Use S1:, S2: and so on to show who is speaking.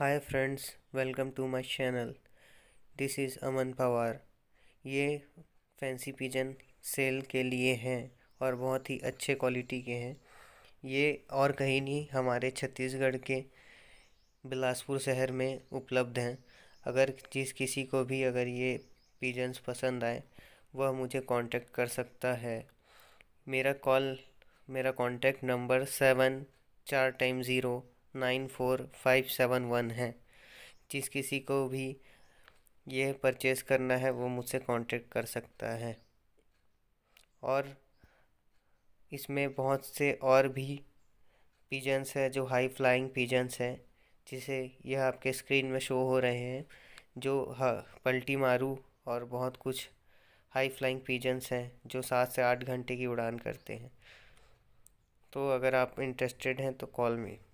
S1: hi friends welcome to my channel this is Aman Pawar ये fancy pigeon cell के लिए हैं और बहुत ही अच्छे क्वालिटी के हैं ये और कहीं नहीं हमारे छत्तीसगढ़ के बिलासपुर शहर में उपलब्ध हैं अगर जिस किसी को भी अगर ये पिजन्स पसंद आए वह मुझे कांटेक्ट कर सकता है मेरा कॉल मेरा कांटेक्ट नंबर सेवन चार time zero nine four five seven one है जिस किसी को भी यह परचेज़ करना है वो मुझसे कांटेक्ट कर सकता है और इसमें बहुत से और भी पिजन्स हैं जो हाई फ्लाइंग पिजन्स हैं जिसे यह आपके स्क्रीन में शो हो रहे हैं जो पल्टी मारू और बहुत कुछ हाई फ्लाइंग पिजन्स हैं जो सात से आठ घंटे की उड़ान करते हैं तो अगर आप इंटरेस्टेड हैं तो कॉल में